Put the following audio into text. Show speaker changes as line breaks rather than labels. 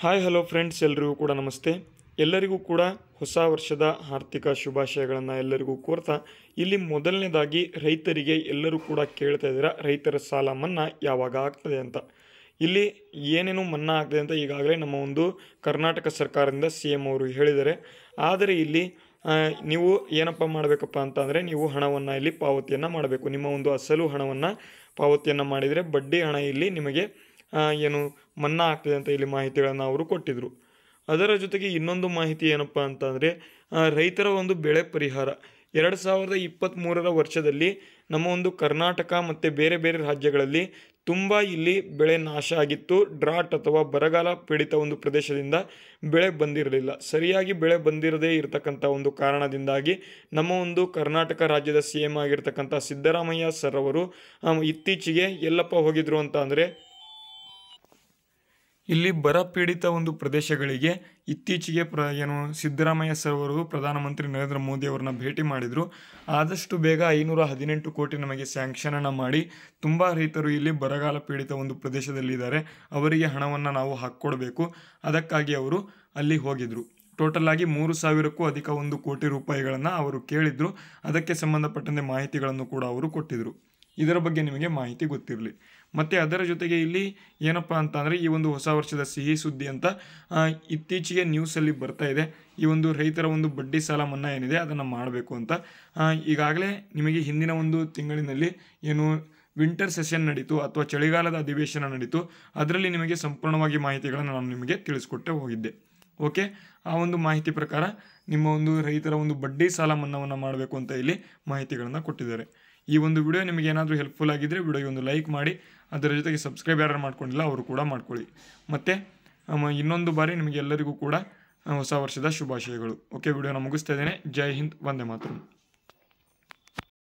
hi hello friends ಎಲ್ಲರಿಗೂ ಕೂಡ ನಮಸ್ತೆ ಎಲ್ಲರಿಗೂ ಕೂಡ ಹೊಸ ವರ್ಷದ ಆರ್ಥಿಕ ಶುಭಾಶಯಗಳನ್ನು ಎಲ್ಲರಿಗೂ ಕೋರ್ತಾ ಇಲ್ಲಿ ಮೊದಲನೇದಾಗಿ ರೈತರಿಗೆ ಎಲ್ಲರೂ ಕೂಡ ಕೇಳ್ತಾ ಇದ್ದೀರಾ ರೈತರ ಸಾಲ ಮನ್ನಾ ಯಾವಾಗ ಆಗ್ತದೆ ಅಂತ ಇಲ್ಲಿ ಏನೇನು ಮನ್ನಾ ಆಗ್ತದೆ ಅಂತ ಈಗಾಗಲೇ ನಮ್ಮ ಒಂದು ಕರ್ನಾಟಕ ಸರ್ಕಾರದಿಂದ ಸಿ ಎಮ್ ಅವರು ಹೇಳಿದ್ದಾರೆ ಆದರೆ ಇಲ್ಲಿ ನೀವು ಏನಪ್ಪ ಮಾಡಬೇಕಪ್ಪ ಅಂತಂದರೆ ನೀವು ಹಣವನ್ನು ಇಲ್ಲಿ ಪಾವತಿಯನ್ನು ಮಾಡಬೇಕು ನಿಮ್ಮ ಒಂದು ಅಸಲು ಹಣವನ್ನು ಪಾವತಿಯನ್ನು ಮಾಡಿದರೆ ಬಡ್ಡಿ ಹಣ ಇಲ್ಲಿ ನಿಮಗೆ ಏನು ಮನ್ನಾ ಆಗ್ತಿದೆ ಅಂತ ಇಲ್ಲಿ ಮಾಹಿತಿಗಳನ್ನು ಅವರು ಕೊಟ್ಟಿದ್ದರು ಅದರ ಜೊತೆಗೆ ಇನ್ನೊಂದು ಮಾಹಿತಿ ಏನಪ್ಪ ಅಂತಂದರೆ ರೈತರ ಒಂದು ಬೆಳೆ ಪರಿಹಾರ ಎರಡು ಸಾವಿರದ ಇಪ್ಪತ್ತ್ಮೂರರ ವರ್ಷದಲ್ಲಿ ನಮ್ಮ ಒಂದು ಕರ್ನಾಟಕ ಮತ್ತು ಬೇರೆ ಬೇರೆ ರಾಜ್ಯಗಳಲ್ಲಿ ತುಂಬ ಇಲ್ಲಿ ಬೆಳೆ ನಾಶ ಆಗಿತ್ತು ಡ್ರಾಟ್ ಅಥವಾ ಬರಗಾಲ ಪೀಡಿತ ಒಂದು ಪ್ರದೇಶದಿಂದ ಬೆಳೆ ಬಂದಿರಲಿಲ್ಲ ಸರಿಯಾಗಿ ಬೆಳೆ ಬಂದಿರದೇ ಇರತಕ್ಕಂಥ ಒಂದು ಕಾರಣದಿಂದಾಗಿ ನಮ್ಮ ಒಂದು ಕರ್ನಾಟಕ ರಾಜ್ಯದ ಸಿ ಎಮ್ ಆಗಿರ್ತಕ್ಕಂಥ ಸಿದ್ದರಾಮಯ್ಯ ಸರ್ ಅವರು ಇತ್ತೀಚೆಗೆ ಎಲ್ಲಪ್ಪ ಹೋಗಿದ್ರು ಅಂತ ಅಂದರೆ ಇಲ್ಲಿ ಬರ ಪೀಡಿತ ಒಂದು ಪ್ರದೇಶಗಳಿಗೆ ಇತ್ತೀಚೆಗೆ ಪ್ರ ಏನು ಸಿದ್ದರಾಮಯ್ಯ ಸರ್ ಅವರು ಪ್ರಧಾನಮಂತ್ರಿ ನರೇಂದ್ರ ಮೋದಿ ಅವರನ್ನ ಭೇಟಿ ಮಾಡಿದರು ಆದಷ್ಟು ಬೇಗ ಐನೂರ ಹದಿನೆಂಟು ಕೋಟಿ ನಮಗೆ ಸ್ಯಾಂಕ್ಷನನ್ನು ಮಾಡಿ ತುಂಬ ರೈತರು ಇಲ್ಲಿ ಬರಗಾಲ ಪೀಡಿತ ಒಂದು ಪ್ರದೇಶದಲ್ಲಿದ್ದಾರೆ ಅವರಿಗೆ ಹಣವನ್ನು ನಾವು ಹಾಕ್ಕೊಡಬೇಕು ಅದಕ್ಕಾಗಿ ಅವರು ಅಲ್ಲಿ ಹೋಗಿದ್ದರು ಟೋಟಲ್ ಆಗಿ ಮೂರು ಸಾವಿರಕ್ಕೂ ಅಧಿಕ ಒಂದು ಕೋಟಿ ರೂಪಾಯಿಗಳನ್ನು ಅವರು ಕೇಳಿದರು ಅದಕ್ಕೆ ಸಂಬಂಧಪಟ್ಟಂತೆ ಮಾಹಿತಿಗಳನ್ನು ಕೂಡ ಅವರು ಕೊಟ್ಟಿದ್ದರು ಇದರ ಬಗ್ಗೆ ನಿಮಗೆ ಮಾಹಿತಿ ಗೊತ್ತಿರಲಿ ಮತ್ತು ಅದರ ಜೊತೆಗೆ ಇಲ್ಲಿ ಏನಪ್ಪ ಅಂತಂದರೆ ಈ ಒಂದು ಹೊಸ ವರ್ಷದ ಸಿಹಿ ಸುದ್ದಿ ಅಂತ ಇತ್ತೀಚೆಗೆ ನ್ಯೂಸಲ್ಲಿ ಬರ್ತಾ ಇದೆ ಈ ಒಂದು ರೈತರ ಒಂದು ಬಡ್ಡಿ ಸಾಲ ಮನ್ನಾ ಏನಿದೆ ಅದನ್ನು ಮಾಡಬೇಕು ಅಂತ ಈಗಾಗಲೇ ನಿಮಗೆ ಹಿಂದಿನ ಒಂದು ತಿಂಗಳಿನಲ್ಲಿ ಏನು ವಿಂಟರ್ ಸೆಷನ್ ನಡೀತು ಅಥವಾ ಚಳಿಗಾಲದ ಅಧಿವೇಶನ ನಡೀತು ಅದರಲ್ಲಿ ನಿಮಗೆ ಸಂಪೂರ್ಣವಾಗಿ ಮಾಹಿತಿಗಳನ್ನು ನಾನು ನಿಮಗೆ ತಿಳಿಸ್ಕೊಟ್ಟೆ ಹೋಗಿದ್ದೆ ಓಕೆ ಆ ಒಂದು ಮಾಹಿತಿ ಪ್ರಕಾರ ನಿಮ್ಮ ಒಂದು ರೈತರ ಒಂದು ಬಡ್ಡಿ ಸಾಲ ಮನ್ನಾವನ್ನು ಮಾಡಬೇಕು ಅಂತ ಇಲ್ಲಿ ಮಾಹಿತಿಗಳನ್ನು ಕೊಟ್ಟಿದ್ದಾರೆ ಈ ಒಂದು ವಿಡಿಯೋ ನಿಮಗೆ ಏನಾದರೂ ಹೆಲ್ಪ್ಫುಲ್ ಆಗಿದ್ದರೆ ವಿಡಿಯೋಗೆ ಒಂದು ಲೈಕ್ ಮಾಡಿ ಅದರ ಜೊತೆಗೆ ಸಬ್ಸ್ಕ್ರೈಬ್ ಯಾರು ಮಾಡ್ಕೊಂಡಿಲ್ಲ ಅವರು ಕೂಡ ಮಾಡ್ಕೊಳ್ಳಿ ಮತ್ತು ಇನ್ನೊಂದು ಬಾರಿ ನಿಮಗೆಲ್ಲರಿಗೂ ಕೂಡ ಹೊಸ ವರ್ಷದ ಶುಭಾಶಯಗಳು ಓಕೆ ವಿಡಿಯೋನ ಮುಗಿಸ್ತಾ ಇದ್ದೇನೆ ಜೈ ಹಿಂದ್ ವಂದೇ ಮಾತರಂ